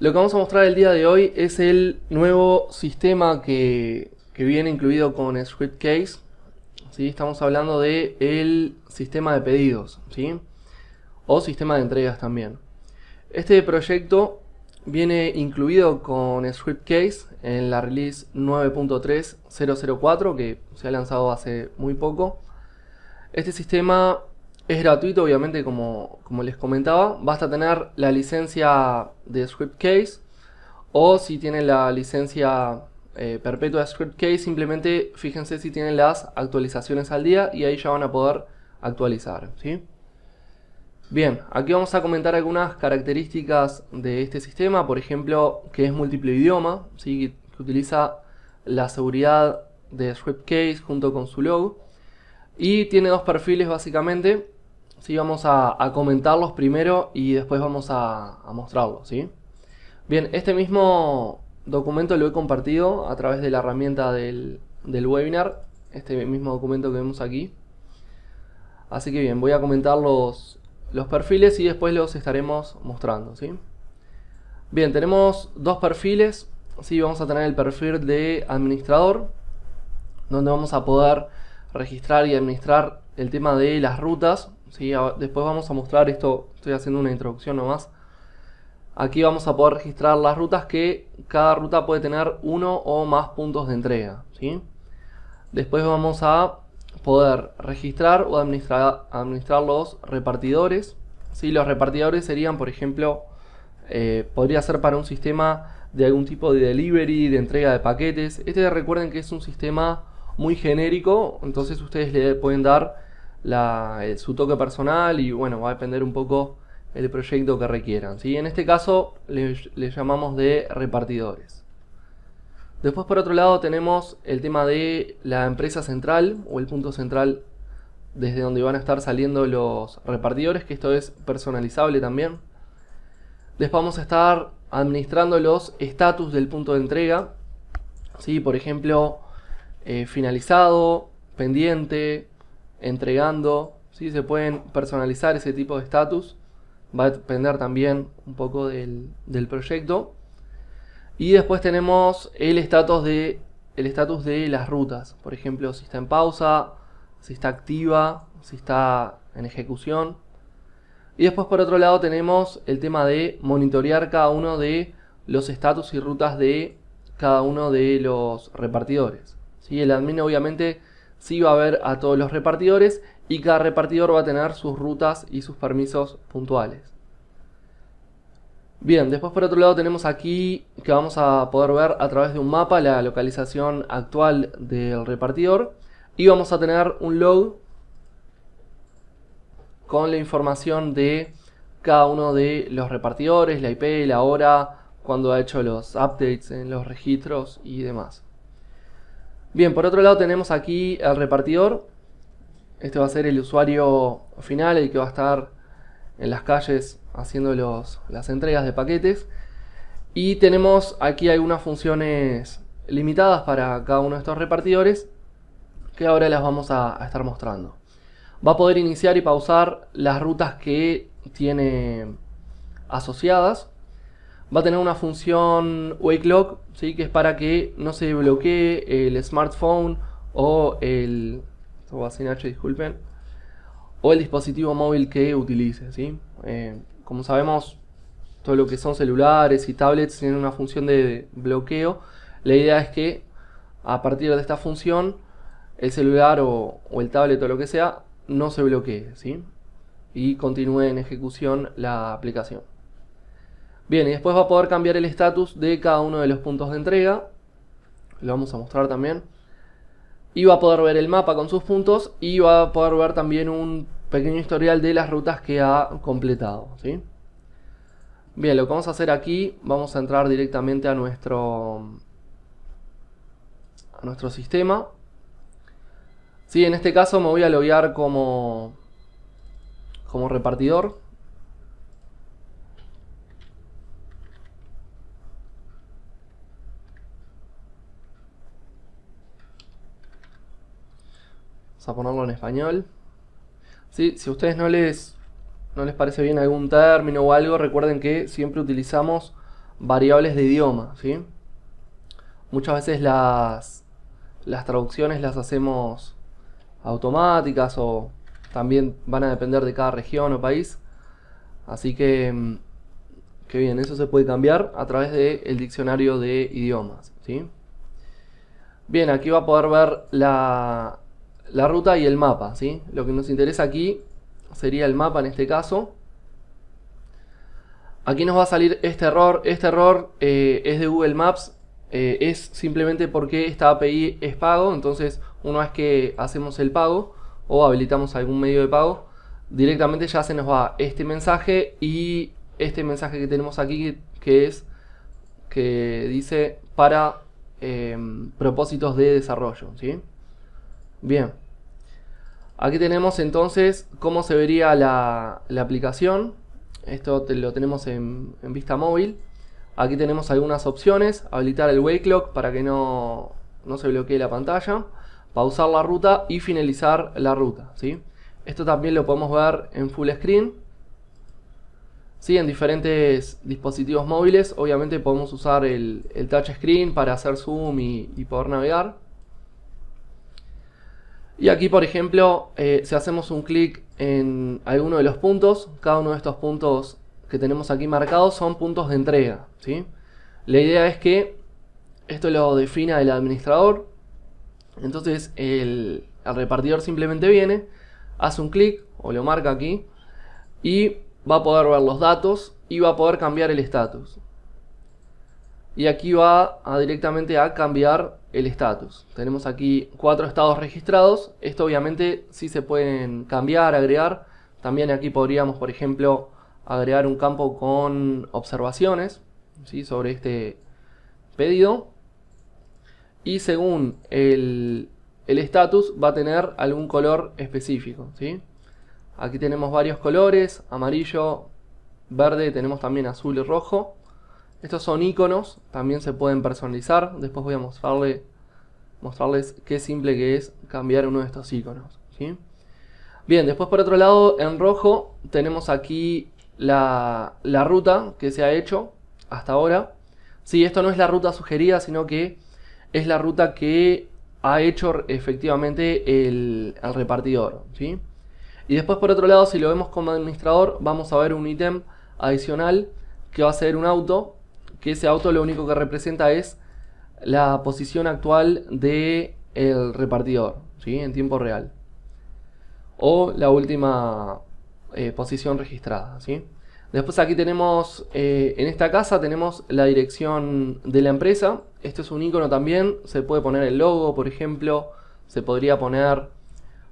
Lo que vamos a mostrar el día de hoy es el nuevo sistema que, viene incluido con Scriptcase. ¿sí? Estamos hablando del sistema de pedidos ¿sí? o sistema de entregas también. Este proyecto viene incluido con Scriptcase en la release 9.3004 que se ha lanzado hace muy poco. Este sistema es gratuito, obviamente, como, como les comentaba. Basta tener la licencia de ScriptCase o si tienen la licencia eh, perpetua de ScriptCase, simplemente fíjense si tienen las actualizaciones al día y ahí ya van a poder actualizar. ¿sí? Bien, aquí vamos a comentar algunas características de este sistema, por ejemplo, que es múltiple idioma, ¿sí? que utiliza la seguridad de ScriptCase junto con su logo. Y tiene dos perfiles básicamente, ¿sí? Vamos a, comentarlos primero y después vamos a, a mostrarlos, ¿sí? Bien, este mismo documento lo he compartido a través de la herramienta del, webinar, este mismo documento que vemos aquí. Así que bien, voy a comentar los, los perfiles y después los estaremos mostrando, ¿sí? Bien, tenemos dos perfiles, ¿sí? Vamos a tener el perfil de administrador, donde vamos a poder registrar y administrar el tema de las rutas, Después vamos a mostrar esto, estoy haciendo una introducción nomás. Aquí vamos a poder registrar las rutas que cada ruta puede tener uno o más puntos de entrega. ¿sí? Después vamos a poder registrar o administrar, los repartidores. ¿sí? Los repartidores serían, por ejemplo, eh, podría ser para un sistema de algún tipo de delivery, de entrega de paquetes. Este recuerden que es un sistema muy genérico, entonces ustedes le pueden dar eh, su toque personal y bueno, va a depender un poco el proyecto que requieran. ¿sí? En este caso le, llamamos de repartidores. Después por otro lado tenemos el tema de la empresa central o el punto central desde donde van a estar saliendo los repartidores, que esto es personalizable también. Después vamos a estar administrando los estatus del punto de entrega. ¿sí? Por ejemplo, eh, finalizado, pendiente, entregando, ¿sí? se pueden personalizar ese tipo de estatus, va a depender también un poco del, proyecto. Y después tenemos el estatus de, el estatus de las rutas, por ejemplo, si está en pausa, si está activa, si está en ejecución. Y después por otro lado tenemos el tema de monitorear cada uno de los estatus y rutas de cada uno de los repartidores. si El admin obviamente sí va a ver a todos los repartidores y cada repartidor va a tener sus rutas y sus permisos puntuales. Bien, después por otro lado tenemos aquí que vamos a poder ver a través de un mapa la localización actual del repartidor y vamos a tener un log con la información de cada uno de los repartidores, la IP, la hora, cuando ha hecho los updates en los registros y demás. Bien, por otro lado tenemos aquí al repartidor. Este va a ser el usuario final, el que va a estar en las calles haciendo las entregas de paquetes. Y tenemos aquí algunas funciones limitadas para cada uno de estos repartidores que ahora las vamos a estar mostrando. Va a poder iniciar y pausar las rutas que tiene asociadas va a tener una función wake lock, ¿sí? que es para que no se bloquee el smartphone o el, o el dispositivo móvil que utilice. Eh, como sabemos, todo lo que son celulares y tablets tienen una función de bloqueo. La idea es que a partir de esta función, el celular o, el tablet o lo que sea, no se bloquee ¿sí? y continúe en ejecución la aplicación. Bien, y después va a poder cambiar el estatus de cada uno de los puntos de entrega. Lo vamos a mostrar también. Y va a poder ver el mapa con sus puntos y va a poder ver también un pequeño historial de las rutas que ha completado. Bien, lo que vamos a hacer aquí, vamos a entrar directamente a nuestro, a nuestro sistema. Sí, en este caso me voy a loguear como, como repartidor. a ponerlo en español. Si a ustedes no les, no les parece bien algún término o algo, recuerden que siempre utilizamos variables de idioma. Muchas veces las, las traducciones las hacemos automáticas o también van a depender de cada región o país. Así que, mm, que bien, eso se puede cambiar a través del diccionario de idiomas. ¿sí? Bien, aquí va a poder ver la, la ruta y el mapa, ¿sí? Lo que nos interesa aquí sería el mapa en este caso. Aquí nos va a salir este error. Este error eh, es de Google Maps. Eh, es simplemente porque esta API es pago. Entonces, una vez que hacemos el pago o habilitamos algún medio de pago, directamente ya se nos va este mensaje y este mensaje que tenemos aquí que es que dice para eh, propósitos de desarrollo. ¿sí? Bien. Aquí tenemos entonces cómo se vería la, aplicación. Esto lo tenemos en, vista móvil. Aquí tenemos algunas opciones. Habilitar el wake lock para que no, se bloquee la pantalla. Pausar la ruta y finalizar la ruta. ¿sí? Esto también lo podemos ver en full screen. Sí, en diferentes dispositivos móviles. Obviamente podemos usar el, touch screen para hacer zoom y poder navegar. Y aquí, por ejemplo, eh, si hacemos un clic en alguno de los puntos, cada uno de estos puntos que tenemos aquí marcados son puntos de entrega. ¿sí? La idea es que esto lo defina el administrador. Entonces el, el repartidor simplemente viene, hace un clic o lo marca aquí y va a poder ver los datos y va a poder cambiar el estatus y aquí va directamente a cambiar el estatus. Tenemos aquí cuatro estados registrados, esto obviamente sí se pueden cambiar, agregar. También aquí podríamos, por ejemplo, agregar un campo con observaciones ¿sí? sobre este pedido. Y según el estatus va a tener algún color específico. ¿sí? Aquí tenemos varios colores, amarillo, verde, tenemos también azul y rojo. Estos son iconos, también se pueden personalizar. Después voy a mostrarles qué simple que es cambiar uno de estos iconos. ¿sí? Bien, después por otro lado, en rojo tenemos aquí la, ruta que se ha hecho hasta ahora. Sí, esto no es la ruta sugerida, sino que es la ruta que ha hecho efectivamente el, repartidor. ¿sí? Y después por otro lado, si lo vemos como administrador, vamos a ver un ítem adicional que va a ser un auto que ese auto lo único que representa es la posición actual del el repartidor, ¿sí? En tiempo real. O la última eh, posición registrada, ¿sí? Después aquí tenemos, eh, en esta casa tenemos la dirección de la empresa. Esto es un icono también, se puede poner el logo, por ejemplo. Se podría poner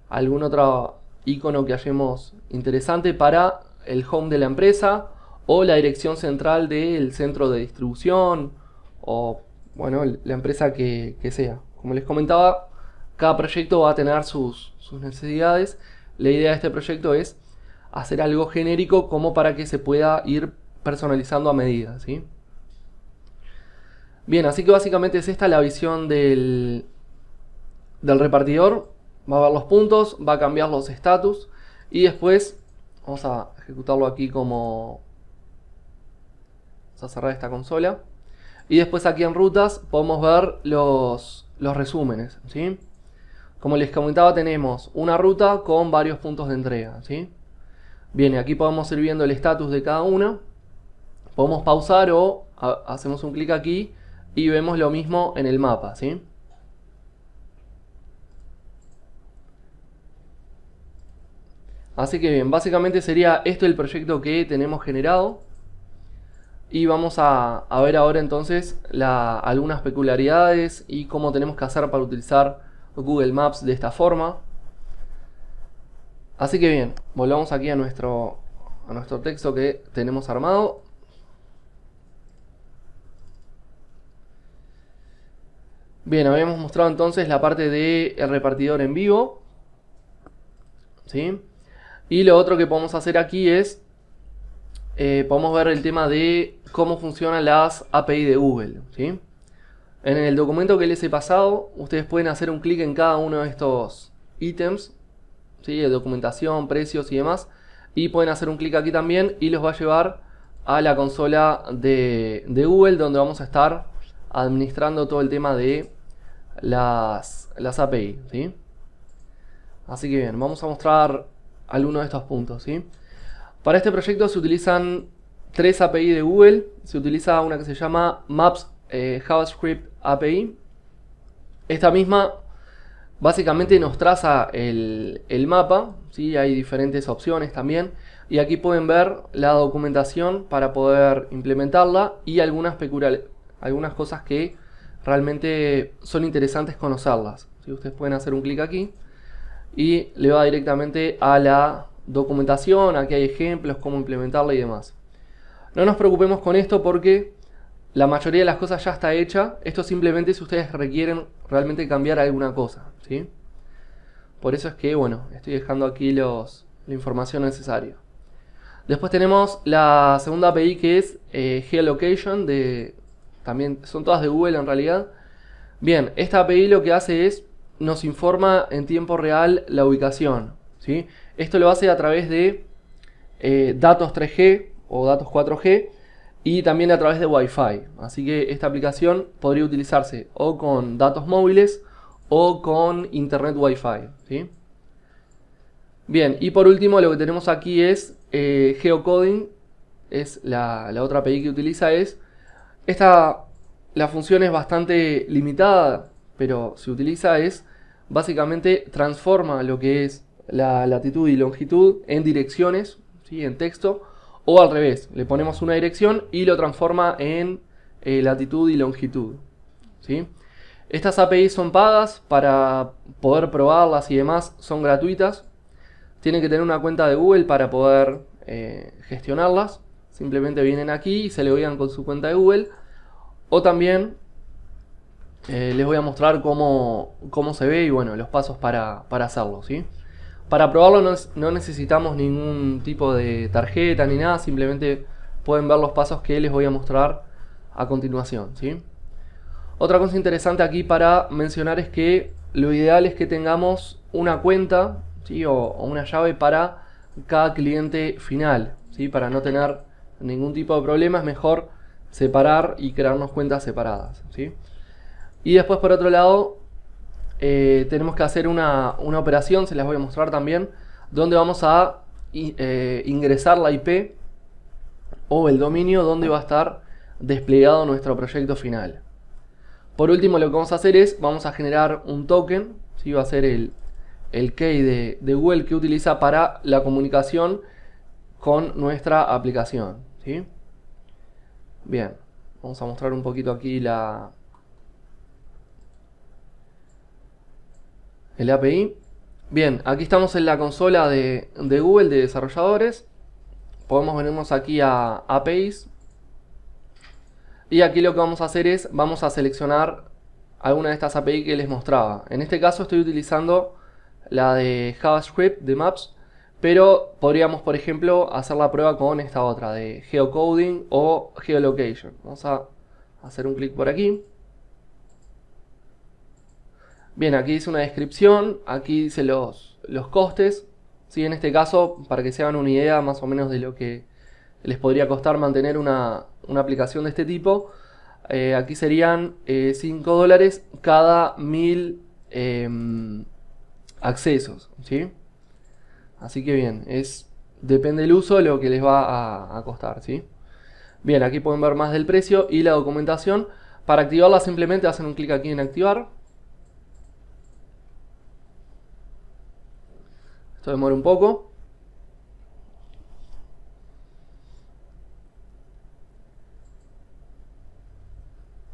algún otro icono que hallemos interesante para el home de la empresa o la dirección central del centro de distribución o bueno, la empresa que, sea. Como les comentaba, cada proyecto va a tener sus, necesidades. La idea de este proyecto es hacer algo genérico como para que se pueda ir personalizando a medida. Bien, así que básicamente es esta la visión del, del repartidor. Va a ver los puntos, va a cambiar los estatus y después vamos a ejecutarlo aquí como, Vamos a cerrar esta consola. Y después aquí en rutas podemos ver los, los resúmenes. ¿sí? Como les comentaba, tenemos una ruta con varios puntos de entrega. ¿sí? Bien, aquí podemos ir viendo el estatus de cada una. Podemos pausar o hacemos un clic aquí y vemos lo mismo en el mapa. ¿sí? Así que bien, básicamente sería esto el proyecto que tenemos generado. Y vamos a, ver ahora entonces algunas peculiaridades y cómo tenemos que hacer para utilizar Google Maps de esta forma. Así que bien, volvamos aquí a nuestro, nuestro texto que tenemos armado. Bien, habíamos mostrado entonces la parte del repartidor en vivo. ¿sí? Y lo otro que podemos hacer aquí es eh, podemos ver el tema de cómo funcionan las API de Google. En el documento que les he pasado, ustedes pueden hacer un clic en cada uno de estos ítems, ¿sí? documentación, precios y demás, y pueden hacer un clic aquí también y los va a llevar a la consola de, Google, donde vamos a estar administrando todo el tema de las, las API. Así que bien, vamos a mostrar algunos de estos puntos. ¿sí? Para este proyecto se utilizan tres API de Google. Se utiliza una que se llama Maps eh, JavaScript API. Esta misma básicamente nos traza el, mapa. ¿sí? Hay diferentes opciones también. Y aquí pueden ver la documentación para poder implementarla y algunas, algunas cosas que realmente son interesantes conocerlas. Si Ustedes pueden hacer un clic aquí y le va directamente a la documentación, aquí hay ejemplos, cómo implementarla y demás. No nos preocupemos con esto porque la mayoría de las cosas ya está hecha. Esto simplemente si ustedes requieren realmente cambiar alguna cosa. ¿sí? Por eso es que, bueno, estoy dejando aquí los, la información necesaria. Después tenemos la segunda API que es eh, Geolocation, de, también son todas de Google en realidad. Bien, esta API lo que hace es nos informa en tiempo real la ubicación. ¿sí? Esto lo hace a través de eh, datos 3G o datos 4G y también a través de Wi-Fi. Así que esta aplicación podría utilizarse o con datos móviles o con internet Wi-Fi. Bien, y por último lo que tenemos aquí es eh, geocoding, es la, otra API que utiliza es, esta, la función es bastante limitada, pero se utiliza es, básicamente transforma lo que es la latitud y longitud en direcciones, ¿sí? en texto, o al revés, le ponemos una dirección y lo transforma en eh, latitud y longitud. ¿sí? Estas API son pagas para poder probarlas y demás, son gratuitas. Tienen que tener una cuenta de Google para poder eh, gestionarlas. Simplemente vienen aquí y se le oigan con su cuenta de Google. O también eh, les voy a mostrar cómo, cómo, se ve y bueno, los pasos para, para hacerlo. ¿sí? Para probarlo no, necesitamos ningún tipo de tarjeta ni nada, simplemente pueden ver los pasos que les voy a mostrar a continuación. ¿sí? Otra cosa interesante aquí para mencionar es que lo ideal es que tengamos una cuenta ¿sí? o, una llave para cada cliente final. ¿sí? Para no tener ningún tipo de problema es mejor separar y crearnos cuentas separadas. ¿sí? Y después por otro lado eh, tenemos que hacer una, operación, se las voy a mostrar también, donde vamos a eh, ingresar la IP o el dominio donde va a estar desplegado nuestro proyecto final. Por último lo que vamos a hacer es, vamos a generar un token, va a ser el, key de, Google que utiliza para la comunicación con nuestra aplicación. Bien, vamos a mostrar un poquito aquí la, El API. Bien, aquí estamos en la consola de, Google de desarrolladores. Podemos venirnos aquí a APIs. Y aquí lo que vamos a hacer es, vamos a seleccionar alguna de estas API que les mostraba. En este caso estoy utilizando la de JavaScript de Maps, pero podríamos, por ejemplo, hacer la prueba con esta otra de Geocoding o Geolocation. Vamos a hacer un clic por aquí. Bien, aquí dice una descripción, aquí dice los, los costes. ¿sí? En este caso, para que se hagan una idea más o menos de lo que les podría costar mantener una, aplicación de este tipo, eh, aquí serían 5 eh, dólares cada 1000 em, accesos. ¿sí? Así que bien, es, depende del uso lo que les va a, costar. ¿sí? Bien, aquí pueden ver más del precio y la documentación. Para activarla simplemente hacen un clic aquí en activar. Esto demora un poco.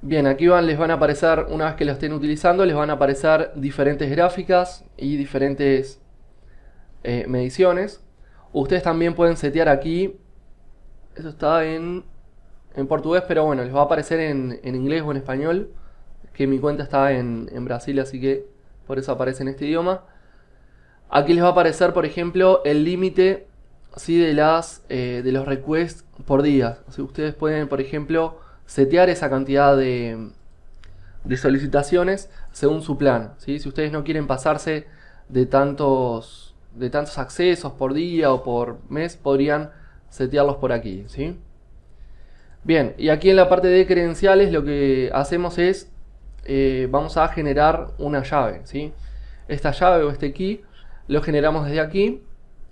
Bien, aquí van, les van a aparecer, una vez que lo estén utilizando, les van a aparecer diferentes gráficas y diferentes eh, mediciones. Ustedes también pueden setear aquí, eso está en, portugués, pero bueno, les va a aparecer en, en inglés o en español, que mi cuenta está en, en Brasil, así que por eso aparece en este idioma. Aquí les va a aparecer, por ejemplo, el límite ¿sí? de, las, eh, de los requests por día. Ustedes pueden, por ejemplo, setear esa cantidad de, de solicitaciones según su plan. Si ustedes no quieren pasarse de tantos, de tantos accesos por día o por mes, podrían setearlos por aquí. ¿sí? Bien, y aquí en la parte de credenciales lo que hacemos es, eh, vamos a generar una llave. ¿sí? Esta llave o este key lo generamos desde aquí.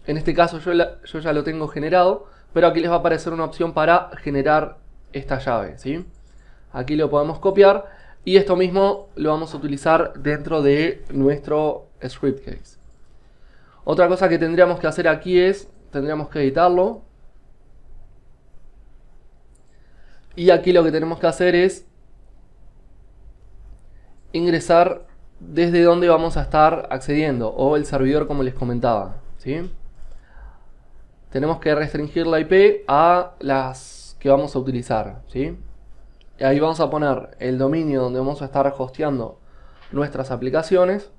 En este caso yo, yo ya lo tengo generado, pero aquí les va a aparecer una opción para generar esta llave. ¿sí? Aquí lo podemos copiar y esto mismo lo vamos a utilizar dentro de nuestro script case. Otra cosa que tendríamos que hacer aquí es, tendríamos que editarlo. Y aquí lo que tenemos que hacer es ingresar desde dónde vamos a estar accediendo o el servidor como les comentaba. ¿sí? Tenemos que restringir la IP a las que vamos a utilizar. ¿sí? Y ahí vamos a poner el dominio donde vamos a estar hosteando nuestras aplicaciones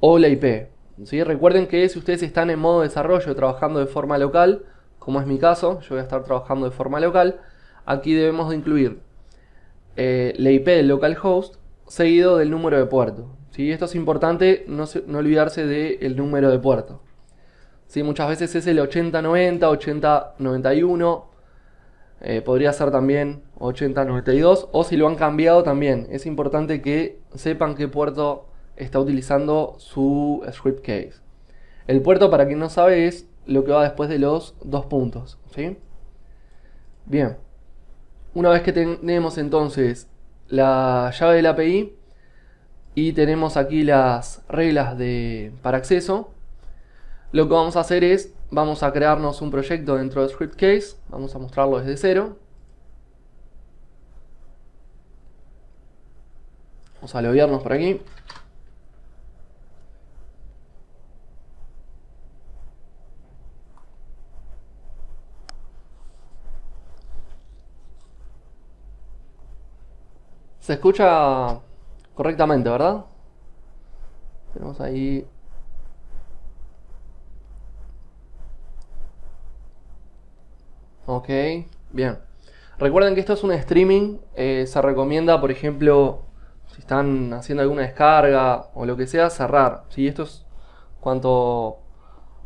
o la IP. ¿sí? Recuerden que si ustedes están en modo desarrollo trabajando de forma local, como es mi caso, yo voy a estar trabajando de forma local, aquí debemos de incluir eh, la IP del localhost seguido del número de puerto. Y Esto es importante, no, olvidarse del número de puerto. ¿sí? Muchas veces es el 8090, 8091, eh, podría ser también 8092, o si lo han cambiado también. Es importante que sepan qué puerto está utilizando su script case. El puerto, para quien no sabe, es lo que va después de los dos puntos. Bien. Una vez que tenemos entonces la llave del API, y tenemos aquí las reglas de, para acceso. Lo que vamos a hacer es, vamos a crearnos un proyecto dentro de ScriptCase, vamos a mostrarlo desde cero. Vamos a loguearnos por aquí. ¿Se escucha correctamente, ¿verdad? Tenemos ahí... Ok, bien. Recuerden que esto es un streaming, eh, se recomienda, por ejemplo, si están haciendo alguna descarga o lo que sea, cerrar. Si ¿sí? esto es cuanto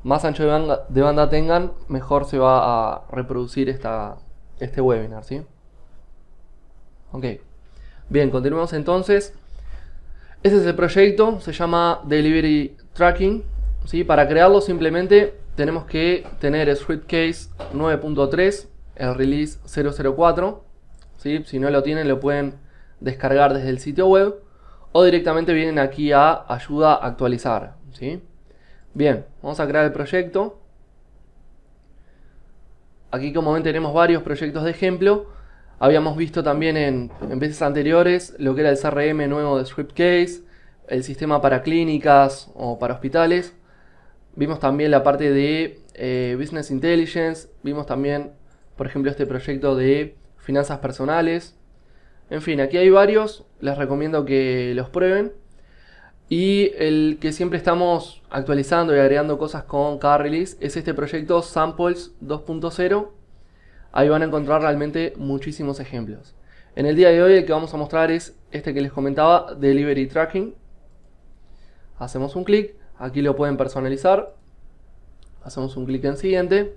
más ancho de banda, tengan, mejor se va a reproducir esta, este webinar, ¿sí? Ok. Bien, continuemos entonces. Ese es el proyecto, se llama Delivery Tracking. ¿sí? Para crearlo simplemente tenemos que tener el 9.3, el release 004. Si no lo tienen lo pueden descargar desde el sitio web o directamente vienen aquí a ayuda a actualizar. ¿sí? Bien, vamos a crear el proyecto. Aquí como ven tenemos varios proyectos de ejemplo Habíamos visto también en, veces anteriores lo que era el CRM nuevo de Scriptcase, el sistema para clínicas o para hospitales. Vimos también la parte de eh, Business Intelligence, vimos también, por ejemplo, este proyecto de finanzas personales. En fin, aquí hay varios, les recomiendo que los prueben. Y el que siempre estamos actualizando y agregando cosas con cada release es este proyecto Samples 2.0 Ahí van a encontrar realmente muchísimos ejemplos. En el día de hoy el que vamos a mostrar es este que les comentaba, Delivery Tracking. Hacemos un clic, aquí lo pueden personalizar. Hacemos un clic en siguiente.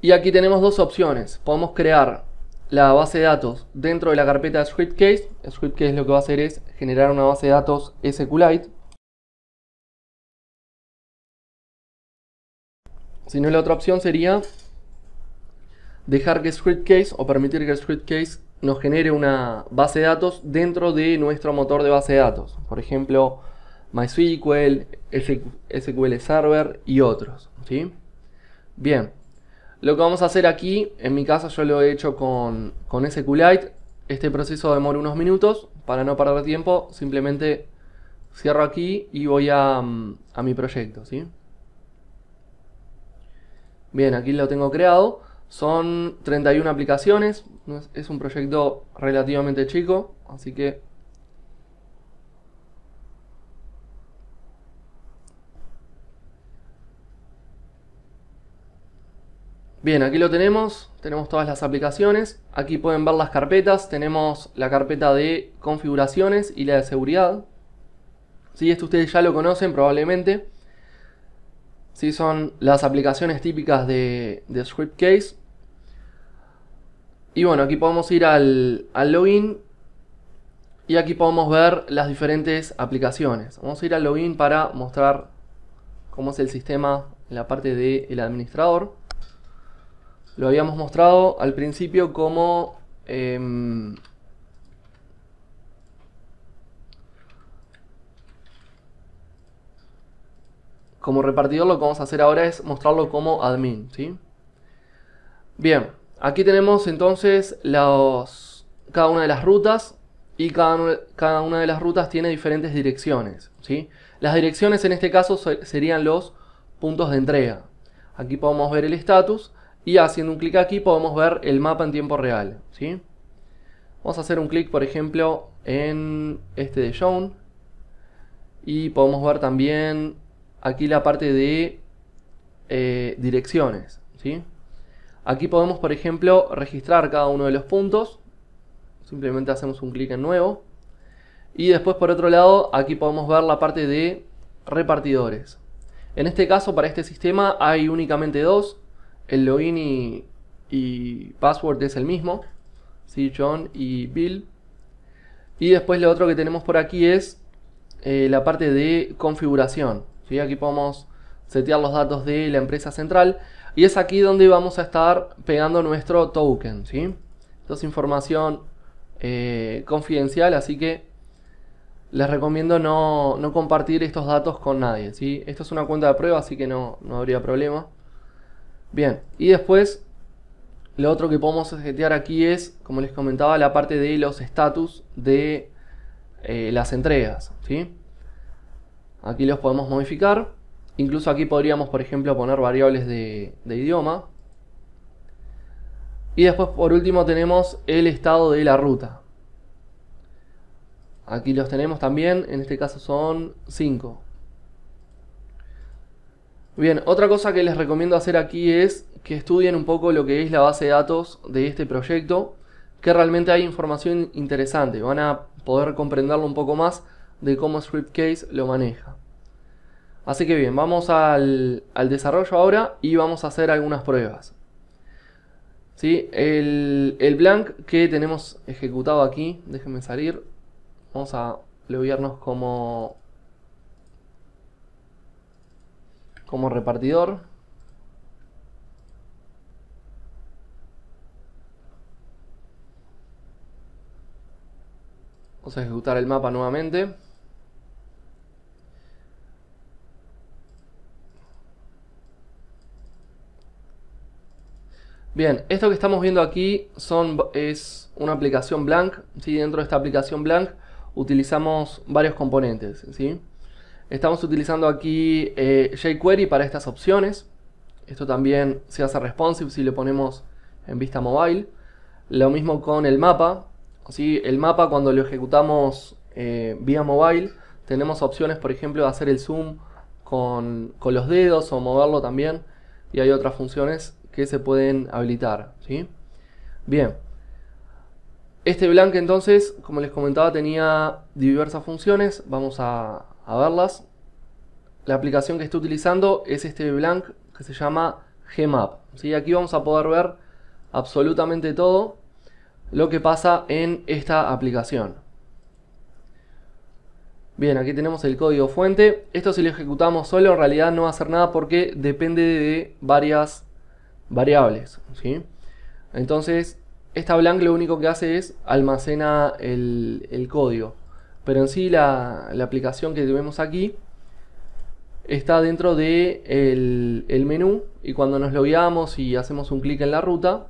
Y aquí tenemos dos opciones. Podemos crear la base de datos dentro de la carpeta ScriptCase. ScriptCase lo que va a hacer es generar una base de datos SQLite Si no, la otra opción sería dejar que ScriptCase o permitir que ScriptCase nos genere una base de datos dentro de nuestro motor de base de datos. Por ejemplo, MySQL, SQL Server y otros. Bien, lo que vamos a hacer aquí, en mi caso yo lo he hecho con, con SQLite. Este proceso demora unos minutos, para no perder tiempo, simplemente cierro aquí y voy a, mm, a mi proyecto. ¿sí? Bien, aquí lo tengo creado. Son 31 aplicaciones. Es un proyecto relativamente chico, así que... Bien, aquí lo tenemos. Tenemos todas las aplicaciones. Aquí pueden ver las carpetas. Tenemos la carpeta de configuraciones y la de seguridad. Si esto ustedes ya lo conocen probablemente. ¿sí? son las aplicaciones típicas de, de Script Y bueno, aquí podemos ir al, login y aquí podemos ver las diferentes aplicaciones. Vamos a ir al login para mostrar cómo es el sistema en la parte del administrador. Lo habíamos mostrado al principio como... Em, como repartidor lo que vamos a hacer ahora es mostrarlo como admin, ¿sí? Bien, aquí tenemos entonces cada una de las rutas y cada, una de las rutas tiene diferentes direcciones, ¿sí? Las direcciones en este caso serían los puntos de entrega. Aquí podemos ver el estatus y haciendo un clic aquí podemos ver el mapa en tiempo real, ¿sí? Vamos a hacer un clic, por ejemplo, en este de John. Y podemos ver también aquí la parte de eh, direcciones. ¿sí? Aquí podemos, por ejemplo, registrar cada uno de los puntos. Simplemente hacemos un clic en nuevo. Y después, por otro lado, aquí podemos ver la parte de repartidores. En este caso, para este sistema hay únicamente dos. El login y, password es el mismo. ¿sí? John y Bill. Y después lo otro que tenemos por aquí es eh, la parte de configuración y Aquí podemos setear los datos de la empresa central y es aquí donde vamos a estar pegando nuestro token, ¿sí? es información eh, confidencial, así que les recomiendo no, compartir estos datos con nadie, ¿sí? Esto es una cuenta de prueba, así que no, habría problema. Bien, y después lo otro que podemos setear aquí es, como les comentaba, la parte de los estatus de eh, las entregas, ¿sí? Aquí los podemos modificar. Incluso aquí podríamos, por ejemplo, poner variables de, idioma. Y después, por último, tenemos el estado de la ruta. Aquí los tenemos también, en este caso son 5. Bien, otra cosa que les recomiendo hacer aquí es que estudien un poco lo que es la base de datos de este proyecto, que realmente hay información interesante, van a poder comprenderlo un poco más de cómo ScriptCase lo maneja. Así que bien, vamos al, desarrollo ahora y vamos a hacer algunas pruebas. ¿Sí? El, el, blank que tenemos ejecutado aquí, déjenme salir, vamos a bloquearnos como, como repartidor. Vamos a ejecutar el mapa nuevamente. Bien, esto que estamos viendo aquí es una aplicación Blank. Dentro de esta aplicación Blank utilizamos varios componentes. ¿sí? Estamos utilizando aquí eh, jQuery para estas opciones. Esto también se hace responsive si le ponemos en vista mobile. Lo mismo con el mapa. El mapa cuando lo ejecutamos eh, vía mobile tenemos opciones, por ejemplo, de hacer el zoom con, con los dedos o moverlo también. Y hay otras funciones que se pueden habilitar. ¿sí? Bien. Este blank entonces, como les comentaba, tenía diversas funciones. Vamos a, verlas. La aplicación que estoy utilizando es este blank que se llama Gmap. Aquí vamos a poder ver absolutamente todo lo que pasa en esta aplicación. Bien, aquí tenemos el código fuente. Esto si lo ejecutamos solo en realidad no va a hacer nada porque depende de varias variables. ¿sí? Entonces, esta blank lo único que hace es almacena el, código. Pero en sí la, aplicación que tenemos aquí está dentro de el, menú y cuando nos logueamos y hacemos un clic en la ruta,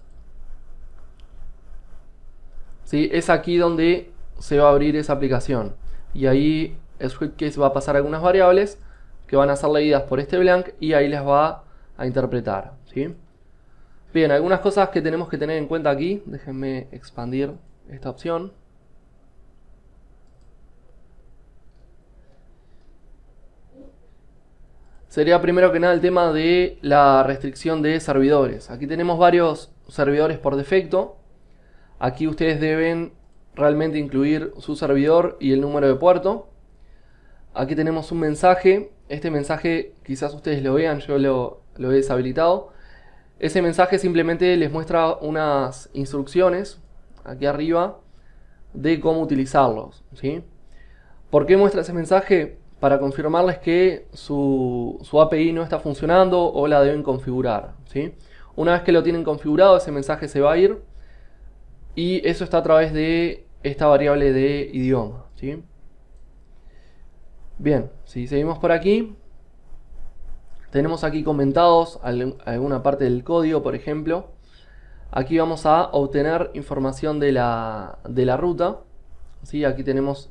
¿sí? es aquí donde se va a abrir esa aplicación. Y ahí es que se va a pasar algunas variables que van a ser leídas por este blank y ahí las va a interpretar. ¿sí? Bien, algunas cosas que tenemos que tener en cuenta aquí. Déjenme expandir esta opción. Sería primero que nada el tema de la restricción de servidores. Aquí tenemos varios servidores por defecto. Aquí ustedes deben realmente incluir su servidor y el número de puerto. Aquí tenemos un mensaje. Este mensaje quizás ustedes lo vean, yo lo, lo he deshabilitado. Ese mensaje simplemente les muestra unas instrucciones aquí arriba de cómo utilizarlos. ¿sí? ¿Por qué muestra ese mensaje? Para confirmarles que su, API no está funcionando o la deben configurar. ¿sí? Una vez que lo tienen configurado, ese mensaje se va a ir. Y eso está a través de esta variable de idioma. ¿sí? Bien, si seguimos por aquí, tenemos aquí comentados alguna parte del código, por ejemplo. Aquí vamos a obtener información de la, ruta. Aquí tenemos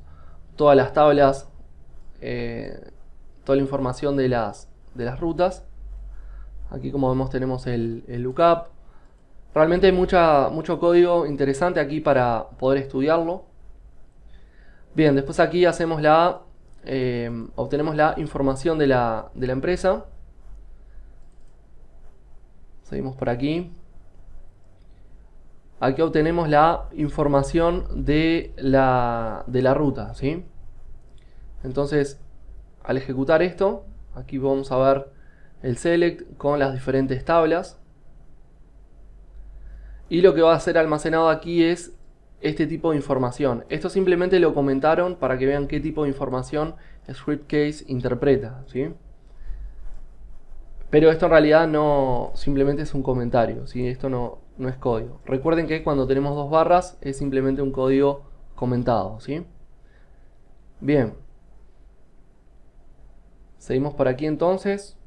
todas las tablas, eh, toda la información de las, de las rutas. Aquí como vemos tenemos el, lookup. Realmente hay mucha, mucho código interesante aquí para poder estudiarlo. Bien, después aquí hacemos la, eh, obtenemos la información de la, de la empresa. Seguimos por aquí. Aquí obtenemos la información de la, de la ruta, ¿sí? Entonces, al ejecutar esto, aquí vamos a ver el select con las diferentes tablas. Y lo que va a ser almacenado aquí es este tipo de información. Esto simplemente lo comentaron para que vean qué tipo de información ScriptCase interpreta, ¿sí? Pero esto en realidad no simplemente es un comentario, esto no, no es código. Recuerden que cuando tenemos dos barras es simplemente un código comentado. ¿sí? Bien. Seguimos por aquí entonces.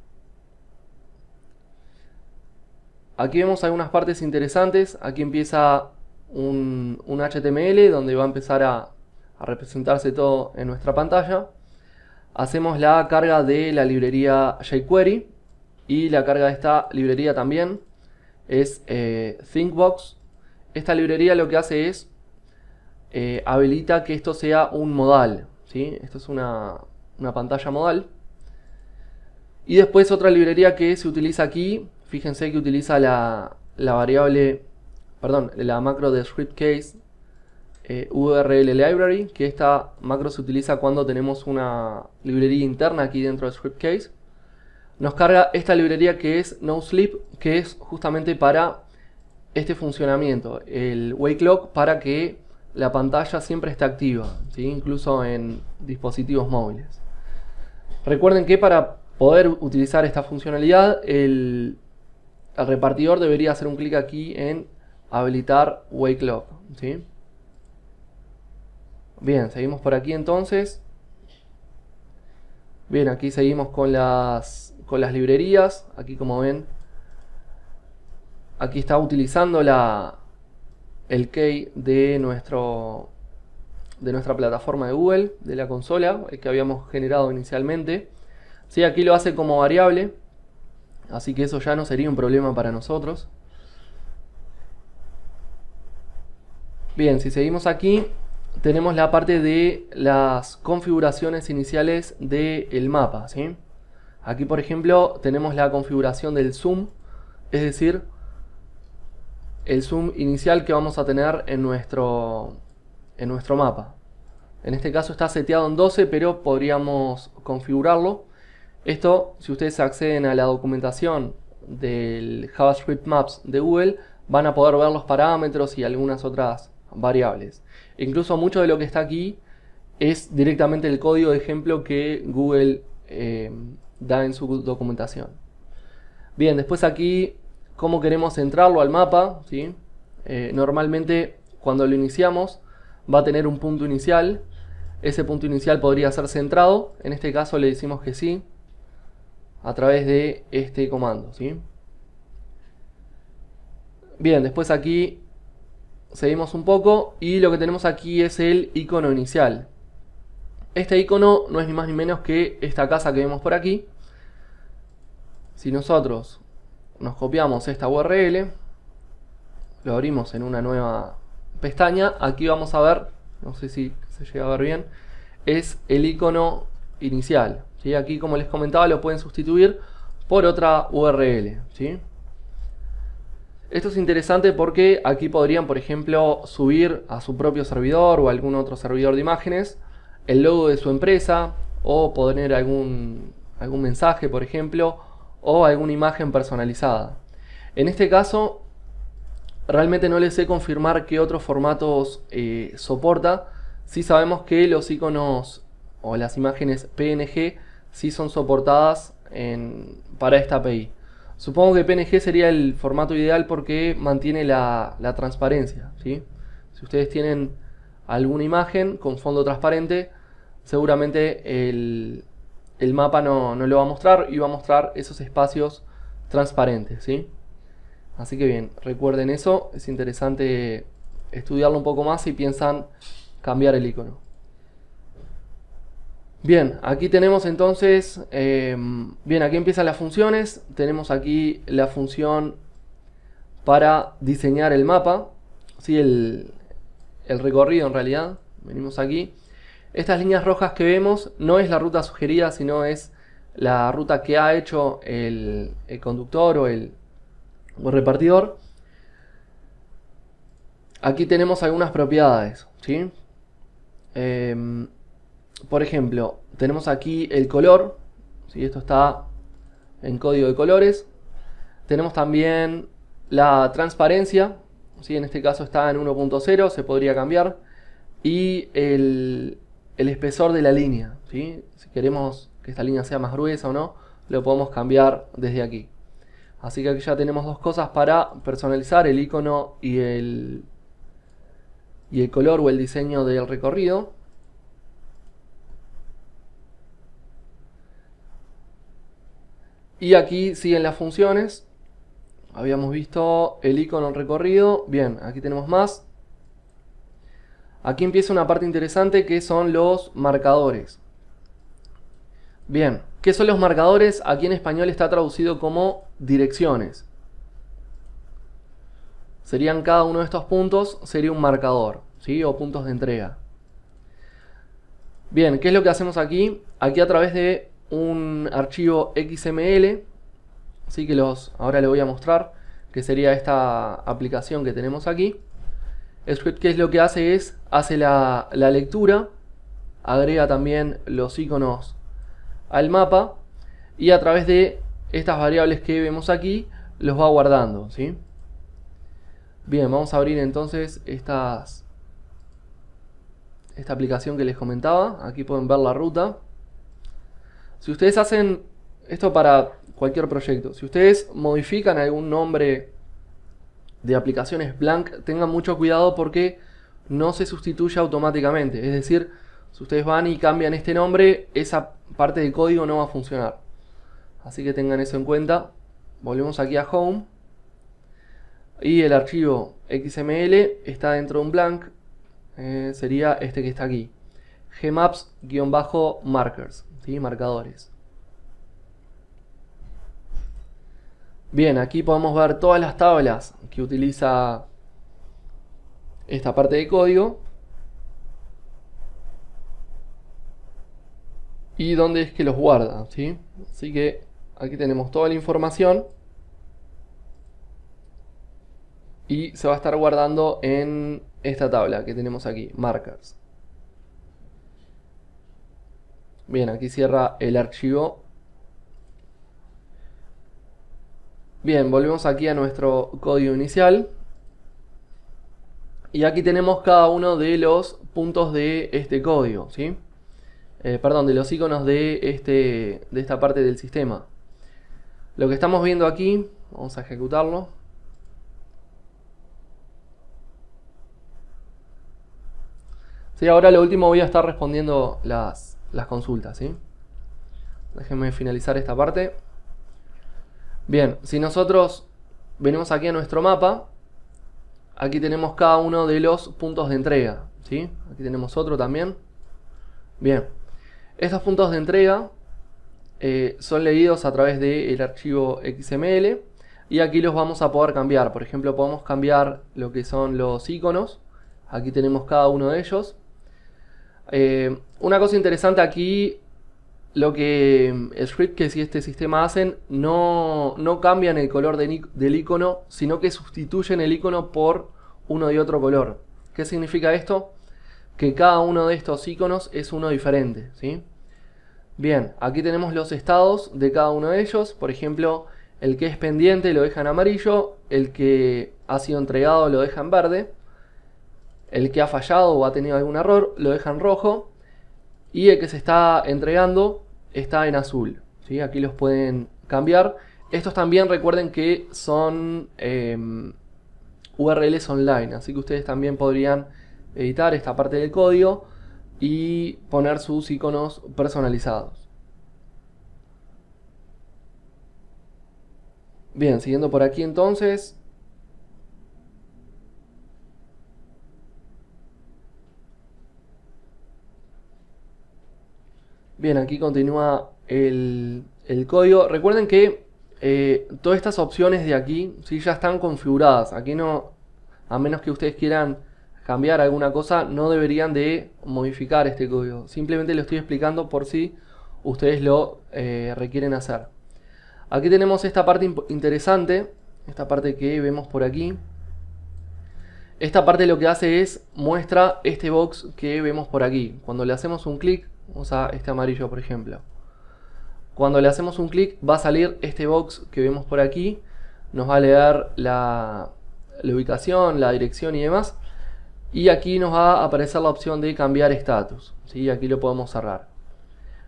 Aquí vemos algunas partes interesantes. Aquí empieza un, HTML donde va a empezar a, a representarse todo en nuestra pantalla. Hacemos la carga de la librería jQuery y la carga de esta librería también es eh, Thinkbox. Esta librería lo que hace es eh, habilita que esto sea un modal. ¿sí? Esto es una, pantalla modal. Y después otra librería que se utiliza aquí, fíjense que utiliza la, variable, perdón, la macro de Scriptcase. Eh, URL library, que esta macro se utiliza cuando tenemos una librería interna aquí dentro de Scriptcase nos carga esta librería que es no sleep, que es justamente para este funcionamiento, el wake lock para que la pantalla siempre esté activa, incluso en dispositivos móviles. Recuerden que para poder utilizar esta funcionalidad, el, repartidor debería hacer un clic aquí en habilitar wake lock. Bien, seguimos por aquí entonces. Bien, aquí seguimos con las con las librerías, aquí como ven, aquí está utilizando la, el key de, nuestro, de nuestra plataforma de Google, de la consola, el que habíamos generado inicialmente. Sí, aquí lo hace como variable, así que eso ya no sería un problema para nosotros. Bien, si seguimos aquí, tenemos la parte de las configuraciones iniciales del mapa, Aquí, por ejemplo, tenemos la configuración del zoom, es decir, el zoom inicial que vamos a tener en nuestro, en nuestro mapa. En este caso está seteado en 12, pero podríamos configurarlo. Esto, si ustedes acceden a la documentación del JavaScript Maps de Google, van a poder ver los parámetros y algunas otras variables. Incluso mucho de lo que está aquí es directamente el código de ejemplo que Google eh, da en su documentación. Bien, después aquí, cómo queremos centrarlo al mapa. ¿sí? Eh, normalmente, cuando lo iniciamos, va a tener un punto inicial. Ese punto inicial podría ser centrado. En este caso le decimos que sí, a través de este comando. ¿sí? Bien, después aquí seguimos un poco y lo que tenemos aquí es el icono inicial. Este icono no es ni más ni menos que esta casa que vemos por aquí. Si nosotros nos copiamos esta URL, lo abrimos en una nueva pestaña, aquí vamos a ver, no sé si se llega a ver bien, es el icono inicial. ¿sí? Aquí, como les comentaba, lo pueden sustituir por otra URL. Esto es interesante porque aquí podrían, por ejemplo, subir a su propio servidor o a algún otro servidor de imágenes el logo de su empresa o poner algún, algún mensaje, por ejemplo, o alguna imagen personalizada. En este caso, realmente no les sé confirmar qué otros formatos eh, soporta. si sabemos que los iconos o las imágenes PNG si son soportadas en, para esta API. Supongo que PNG sería el formato ideal porque mantiene la, transparencia. Si ustedes tienen alguna imagen con fondo transparente, seguramente el, el mapa no, no, lo va a mostrar y va a mostrar esos espacios transparentes. ¿sí? Así que bien, recuerden eso, es interesante estudiarlo un poco más si piensan cambiar el icono. Bien, aquí tenemos entonces, eh, bien, aquí empiezan las funciones, tenemos aquí la función para diseñar el mapa, ¿sí? el, el recorrido en realidad. Venimos aquí. Estas líneas rojas que vemos no es la ruta sugerida, sino es la ruta que ha hecho el, conductor o el, repartidor. Aquí tenemos algunas propiedades. ¿sí? Em, por ejemplo, tenemos aquí el color. si Esto está en código de colores. Tenemos también la transparencia, en este caso está en 1.0, se podría cambiar, y el, el espesor de la línea, si queremos que esta línea sea más gruesa o no, lo podemos cambiar desde aquí. Así que aquí ya tenemos dos cosas para personalizar el icono y el, y el color o el diseño del recorrido. Y aquí siguen las funciones Habíamos visto el icono recorrido. Bien, aquí tenemos más. Aquí empieza una parte interesante que son los marcadores. Bien, ¿qué son los marcadores? Aquí en español está traducido como direcciones. Serían cada uno de estos puntos, sería un marcador, ¿sí? O puntos de entrega. Bien, ¿qué es lo que hacemos aquí? Aquí a través de un archivo XML Así que los, ahora les voy a mostrar que sería esta aplicación que tenemos aquí. Es lo que hace es, hace la, lectura, agrega también los iconos al mapa y a través de estas variables que vemos aquí los va guardando. ¿sí? Bien, vamos a abrir entonces estas, esta aplicación que les comentaba. Aquí pueden ver la ruta. Si ustedes hacen esto para cualquier proyecto. Si ustedes modifican algún nombre de aplicaciones blank, tengan mucho cuidado porque no se sustituye automáticamente. Es decir, si ustedes van y cambian este nombre, esa parte de código no va a funcionar. Así que tengan eso en cuenta. Volvemos aquí a Home. Y el archivo XML está dentro de un blank. Eh, sería este que está aquí. Gmaps-markers, ¿sí? marcadores. Bien, aquí podemos ver todas las tablas que utiliza esta parte de código. Y dónde es que los guarda, ¿sí? Así que aquí tenemos toda la información. Y se va a estar guardando en esta tabla que tenemos aquí, markers. Bien, aquí cierra el archivo Bien, volvemos aquí a nuestro código inicial. Y aquí tenemos cada uno de los puntos de este código, ¿sí? Eh, perdón, de los iconos de, este, de esta parte del sistema. Lo que estamos viendo aquí, vamos a ejecutarlo. Sí, ahora lo último voy a estar respondiendo las, las consultas, ¿sí? Déjenme finalizar esta parte. Bien, si nosotros venimos aquí a nuestro mapa, aquí tenemos cada uno de los puntos de entrega. ¿sí? Aquí tenemos otro también. Bien, estos puntos de entrega eh, son leídos a través del archivo XML y aquí los vamos a poder cambiar. Por ejemplo, podemos cambiar lo que son los iconos. Aquí tenemos cada uno de ellos. Eh, una cosa interesante aquí lo que em, script que si este sistema hacen no, cambian el color del icono, sino que sustituyen el icono por uno de otro color. ¿Qué significa esto? Que cada uno de estos iconos es uno diferente. ¿sí? Bien, aquí tenemos los estados de cada uno de ellos. Por ejemplo, el que es pendiente lo dejan amarillo, el que ha sido entregado lo dejan verde, el que ha fallado o ha tenido algún error lo dejan rojo y el que se está entregando está en azul. ¿sí? Aquí los pueden cambiar. Estos también recuerden que son em, URLs online, así que ustedes también podrían editar esta parte del código y poner sus iconos personalizados. Bien, siguiendo por aquí entonces, Bien, aquí continúa el, código. Recuerden que eh, todas estas opciones de aquí ¿sí? ya están configuradas. Aquí no, a menos que ustedes quieran cambiar alguna cosa, no deberían de modificar este código. Simplemente lo estoy explicando por si ustedes lo eh, requieren hacer. Aquí tenemos esta parte interesante, esta parte que vemos por aquí. Esta parte lo que hace es muestra este box que vemos por aquí. Cuando le hacemos un clic, Vamos a este amarillo, por ejemplo. Cuando le hacemos un clic va a salir este box que vemos por aquí. Nos va a leer la, ubicación, la dirección y demás. Y aquí nos va a aparecer la opción de cambiar estatus. ¿sí? Aquí lo podemos cerrar.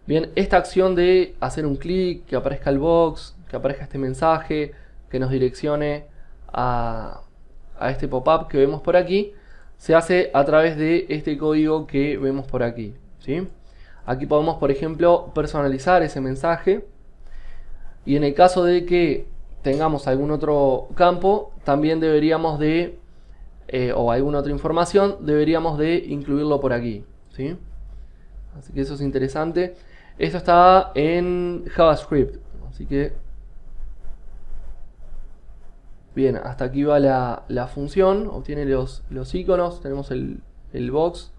Bien, esta acción de hacer un clic, que aparezca el box, que aparezca este mensaje, que nos direccione a, a este pop-up que vemos por aquí, se hace a través de este código que vemos por aquí. ¿sí? Aquí podemos, por ejemplo, personalizar ese mensaje. Y en el caso de que tengamos algún otro campo, también deberíamos de, eh, o alguna otra información, deberíamos de incluirlo por aquí. ¿sí? Así que eso es interesante. Esto está en JavaScript. Así que... Bien, hasta aquí va la, función. Obtiene los, los iconos. Tenemos el, el box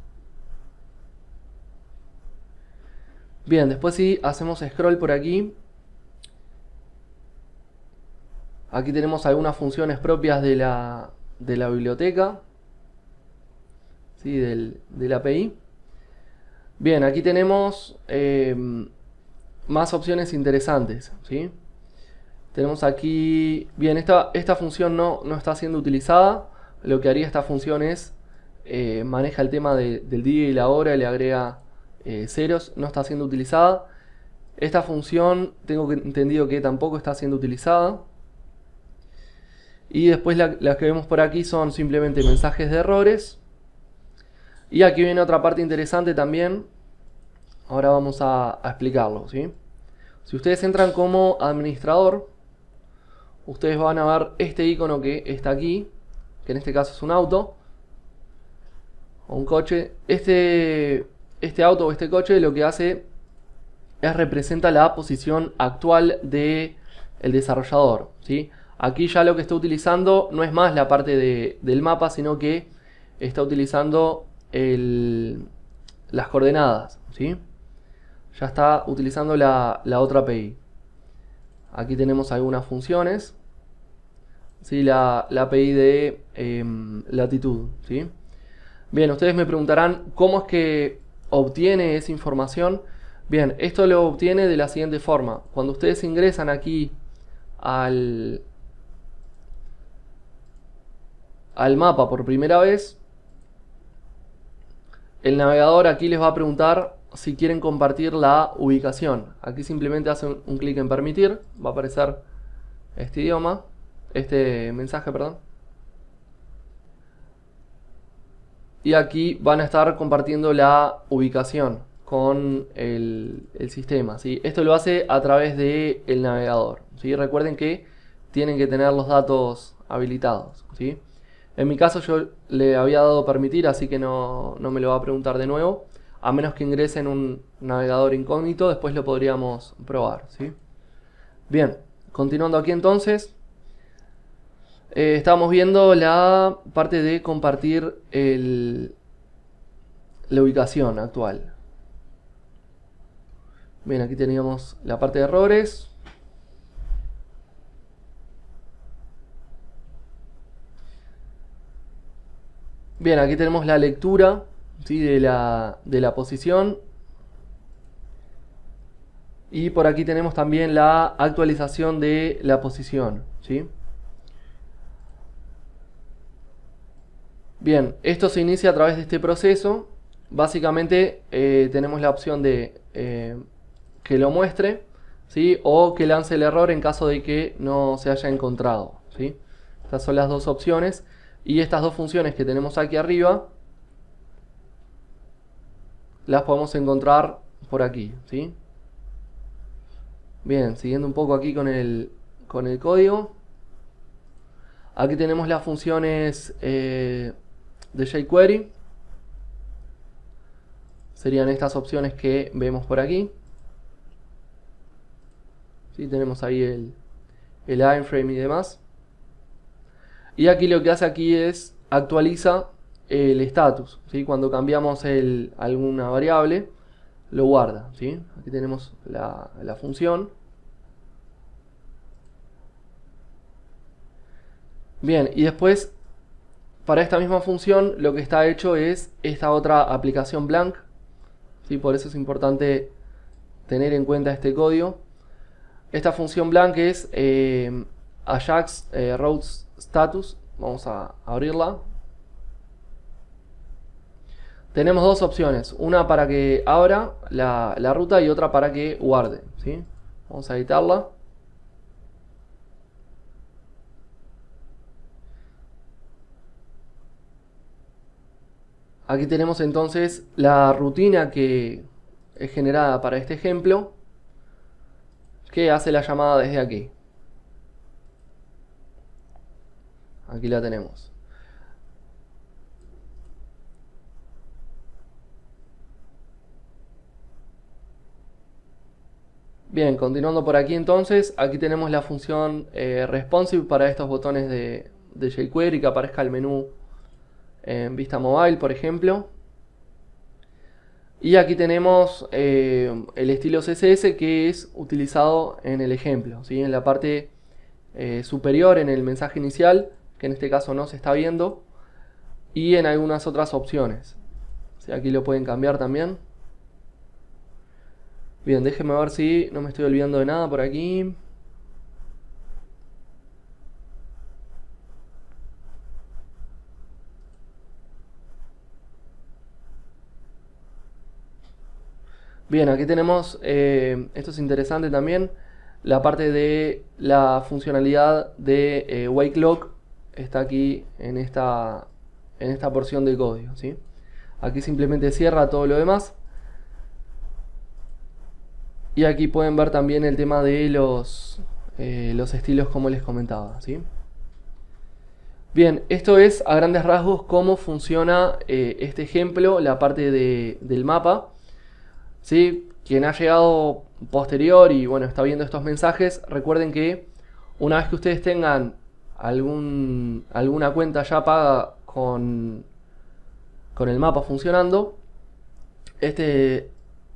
Bien, después si hacemos scroll por aquí, aquí tenemos algunas funciones propias de la, biblioteca, ¿sí? del, API. Bien, aquí tenemos em, más opciones interesantes. ¿sí? Tenemos aquí, bien, esta, esta función no, está siendo utilizada. Lo que haría esta función es, eh, maneja el tema del día y la hora y le agrega ceros eh, no está siendo utilizada. Esta función tengo entendido que tampoco está siendo utilizada. Y después las que vemos por aquí son simplemente mensajes de errores. Y aquí viene otra parte interesante también. Ahora vamos a, explicarlo. Si ustedes entran como administrador, ustedes van a ver este icono que está aquí, que en este caso es un auto o un coche. Este este auto o este coche lo que hace es representa la posición actual de el desarrollador. ¿sí? Aquí ya lo que está utilizando no es más la parte del mapa, sino que está utilizando las coordenadas. ¿sí? Ya está utilizando la, otra API. Aquí tenemos algunas funciones. ¿sí? La, API de em, latitud. ¿sí? Bien, ustedes me preguntarán cómo es que obtiene esa información? Bien, esto lo obtiene de la siguiente forma. Cuando ustedes ingresan aquí al, al mapa por primera vez, el navegador aquí les va a preguntar si quieren compartir la ubicación. Aquí simplemente hacen un clic en permitir, va a aparecer este idioma, este mensaje, perdón. y aquí van a estar compartiendo la ubicación con el, sistema. ¿sí? Esto lo hace a través del el navegador. ¿sí? Recuerden que tienen que tener los datos habilitados. ¿sí? En mi caso yo le había dado permitir, así que no, no me lo va a preguntar de nuevo. A menos que ingrese en un navegador incógnito, después lo podríamos probar. ¿sí? Bien, continuando aquí entonces, Estamos eh, estábamos viendo la parte de compartir la ubicación actual. Bien, aquí teníamos la parte de errores. Bien, aquí tenemos la lectura de, la, de la posición. Y por aquí tenemos también la actualización de la posición. ¿sí? Bien, esto se inicia a través de este proceso. Básicamente eh, tenemos la opción de eh, que lo muestre ¿sí? o que lance el error en caso de que no se haya encontrado. ¿sí? Estas son las dos opciones y estas dos funciones que tenemos aquí arriba las podemos encontrar por aquí. ¿sí? Bien, siguiendo un poco aquí con el, con el código. Aquí tenemos las funciones eh, de jQuery serían estas opciones que vemos por aquí. si Tenemos ahí el, el iframe y demás. Y aquí lo que hace aquí es actualiza el status. si Cuando cambiamos el, alguna variable, lo guarda. ¿sí? Aquí tenemos la, la función. Bien, y después para esta misma función lo que está hecho es esta otra aplicación blank. ¿sí? Por eso es importante tener en cuenta este código. Esta función blank es eh, Ajax eh, routes status. Vamos a abrirla. Tenemos dos opciones, una para que abra la, ruta y otra para que guarde. ¿sí? Vamos a editarla. Aquí tenemos entonces la rutina que es generada para este ejemplo que hace la llamada desde aquí. Aquí la tenemos. Bien, continuando por aquí entonces, aquí tenemos la función eh, responsive para estos botones de, de jQuery que aparezca el menú en vista mobile, por ejemplo. Y aquí tenemos eh, el estilo CSS que es utilizado en el ejemplo, si en la parte eh, superior, en el mensaje inicial, que en este caso no se está viendo, y en algunas otras opciones. Aquí lo pueden cambiar también. Bien, déjenme ver si no me estoy olvidando de nada por aquí. Bien, aquí tenemos, eh, esto es interesante también, la parte de la funcionalidad de eh, White wake lock está aquí en esta, en esta porción de código. ¿sí? Aquí simplemente cierra todo lo demás. Y aquí pueden ver también el tema de los, eh, los estilos como les comentaba. Bien, esto es a grandes rasgos cómo funciona este ejemplo, la parte del mapa. ¿sí? Quien ha llegado posterior y bueno, está viendo estos mensajes, recuerden que una vez que ustedes tengan algún, alguna cuenta ya paga con, con el mapa funcionando, este,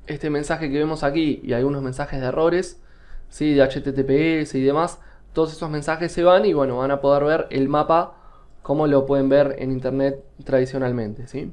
este mensaje que vemos aquí y algunos mensajes de errores, ¿sí? de HTTPS y demás, todos esos mensajes se van y bueno, van a poder ver el mapa como lo pueden ver en internet tradicionalmente. ¿sí?